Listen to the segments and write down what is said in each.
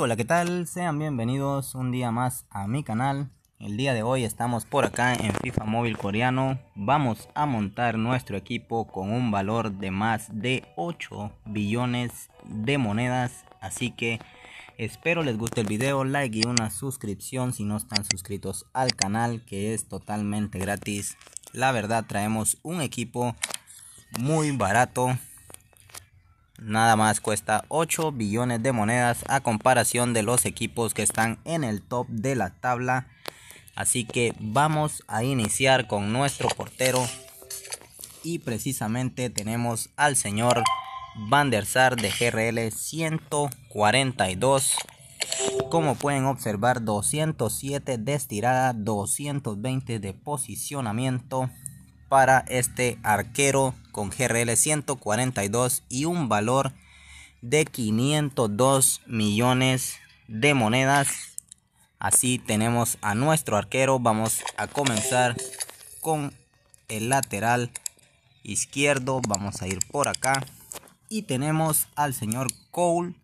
hola, ¿qué tal? Sean bienvenidos un día más a mi canal. El día de hoy estamos por acá en FIFA Móvil Coreano. Vamos a montar nuestro equipo con un valor de más de 8 billones de monedas. Así que espero les guste el video, like y una suscripción si no están suscritos al canal que es totalmente gratis. La verdad traemos un equipo muy barato nada más cuesta 8 billones de monedas a comparación de los equipos que están en el top de la tabla. Así que vamos a iniciar con nuestro portero. Y precisamente tenemos al señor Van der Sar de GRL 142. Como pueden observar, 207 de estirada, 220 de posicionamiento, para este arquero con GRL 142 y un valor de 502 millones de monedas. Así tenemos a nuestro arquero. Vamos a comenzar con el lateral izquierdo. Vamos a ir por acá. Y tenemos al señor Cole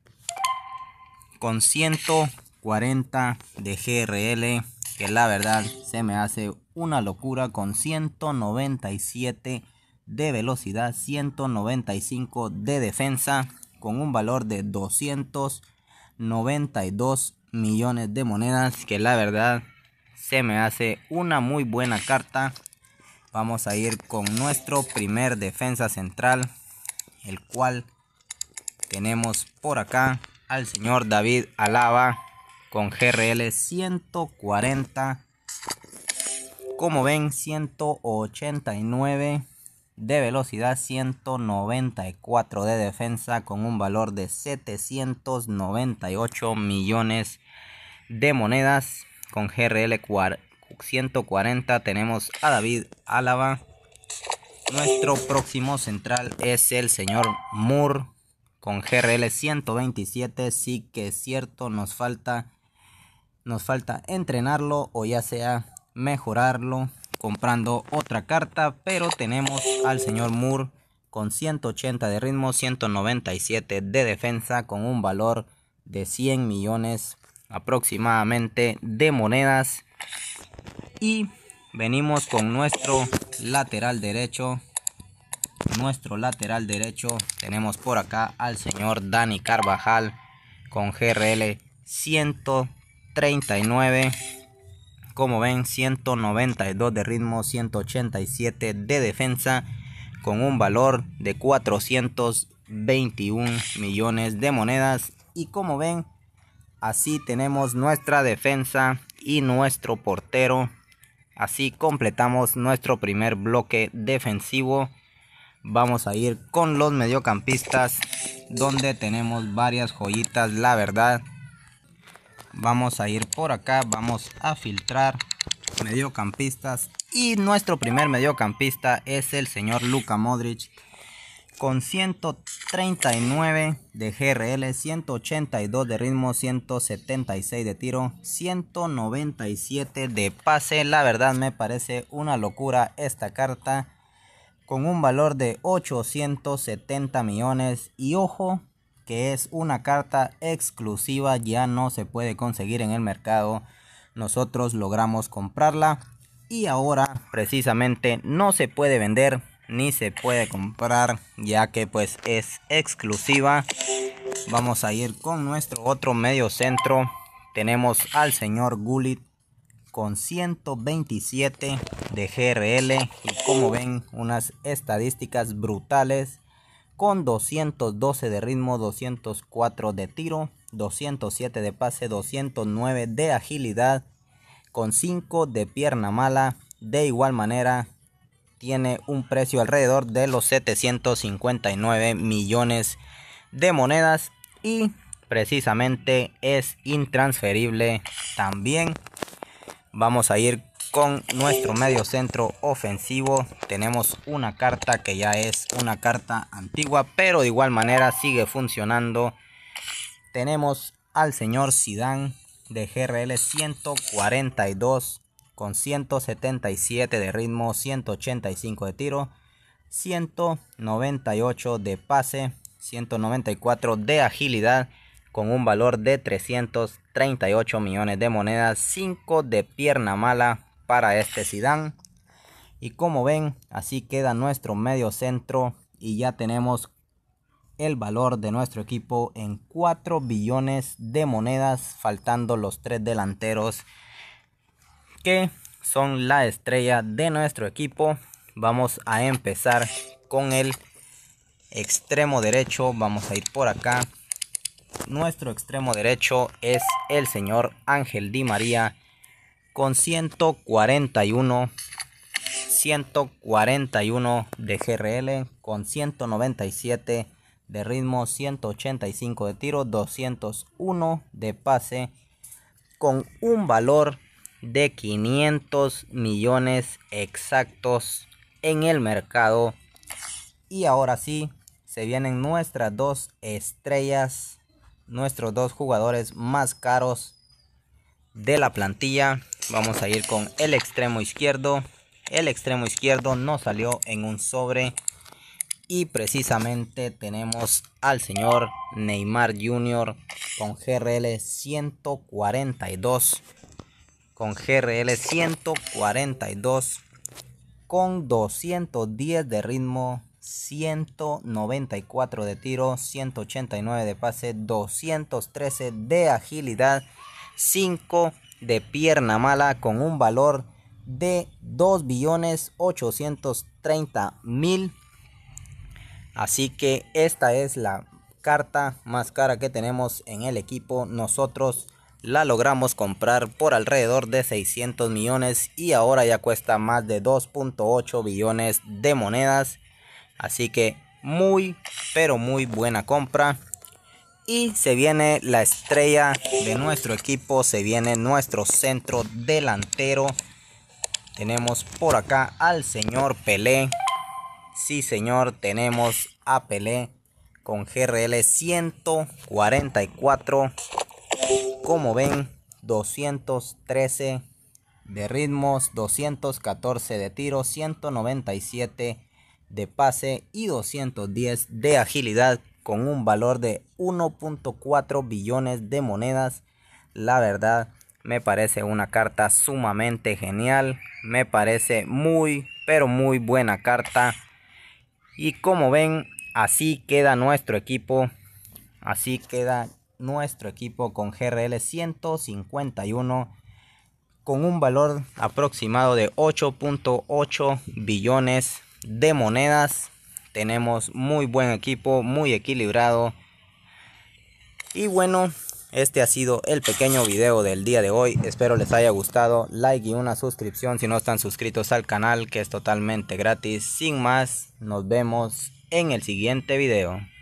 con 140 de GRL que la verdad se me hace una locura con 197 de velocidad, 195 de defensa, con un valor de 292 millones de monedas, que la verdad se me hace una muy buena carta. Vamos a ir con nuestro primer defensa central, el cual tenemos por acá al señor David Alaba con GRL 140 como ven 189 de velocidad 194 de defensa con un valor de 798 millones de monedas con GRL 140 tenemos a David Álava nuestro próximo central es el señor Moore con GRL 127 sí que es cierto nos falta nos falta entrenarlo o ya sea mejorarlo comprando otra carta, pero tenemos al señor Moore con 180 de ritmo, 197 de defensa con un valor de 100 millones aproximadamente de monedas y venimos con nuestro lateral derecho nuestro lateral derecho tenemos por acá al señor Dani Carvajal con GRL 100 39. Como ven, 192 de ritmo, 187 de defensa, con un valor de 421 millones de monedas. Y como ven, así tenemos nuestra defensa y nuestro portero. Así completamos nuestro primer bloque defensivo. Vamos a ir con los mediocampistas, donde tenemos varias joyitas, la verdad vamos a ir por acá, vamos a filtrar mediocampistas y nuestro primer mediocampista es el señor Luka Modric con 139 de GRL, 182 de ritmo, 176 de tiro, 197 de pase. La verdad me parece una locura esta carta con un valor de 870 millones y ojo que es una carta exclusiva, ya no se puede conseguir en el mercado. Nosotros logramos comprarla y ahora precisamente no se puede vender ni se puede comprar ya que pues es exclusiva. Vamos a ir con nuestro otro medio centro. Tenemos al señor Gullit con 127 de GRL y como ven unas estadísticas brutales con 212 de ritmo, 204 de tiro, 207 de pase, 209 de agilidad, con 5 de pierna mala. De igual manera, tiene un precio alrededor de los 759 millones de monedas y precisamente es intransferible también. Vamos a ir con nuestro medio centro ofensivo. Tenemos una carta que ya es una carta antigua, pero de igual manera sigue funcionando. Tenemos al señor Sidán de GRL 142 con 177 de ritmo, 185 de tiro, 198 de pase, 194 de agilidad con un valor de 338 millones de monedas, 5 de pierna mala, para este Sidán. Y como ven, así queda nuestro medio centro y ya tenemos el valor de nuestro equipo en 4 billones de monedas, faltando los tres delanteros que son la estrella de nuestro equipo. Vamos a empezar con el extremo derecho, vamos a ir por acá. Nuestro extremo derecho es el señor Ángel Di María con 141 141 de GRL con 197 de ritmo, 185 de tiro, 201 de pase con un valor de 500 millones exactos en el mercado. Y ahora sí, se vienen nuestras dos estrellas, nuestros dos jugadores más caros de la plantilla. Vamos a ir con el extremo izquierdo. El extremo izquierdo nos salió en un sobre. Y precisamente tenemos al señor Neymar Jr. con GRL 142. Con GRL 142. Con 210 de ritmo. 194 de tiro, 189 de pase, 213 de agilidad, 5 de pierna mala con un valor de 2 billones 830 mil. Así que esta es la carta más cara que tenemos en el equipo. Nosotros la logramos comprar por alrededor de 600 millones y ahora ya cuesta más de 2.8 billones de monedas. Así que muy, pero muy buena compra. Y se viene la estrella de nuestro equipo, se viene nuestro centro delantero. Tenemos por acá al señor Pelé. Sí, señor, tenemos a Pelé con GRL 144. Como ven, 213 de ritmos, 214 de tiro, 197 de pase y 210 de agilidad con un valor de 1.4 billones de monedas. La verdad, me parece una carta sumamente genial. Me parece muy, pero muy buena carta. Y como ven, así queda nuestro equipo. Así queda nuestro equipo con GRL 151 con un valor aproximado de 8.8 billones de monedas tenemos muy buen equipo, muy equilibrado. Y bueno, este ha sido el pequeño video del día de hoy. Espero les haya gustado. Like y una suscripción si no están suscritos al canal que es totalmente gratis. Sin más, nos vemos en el siguiente video.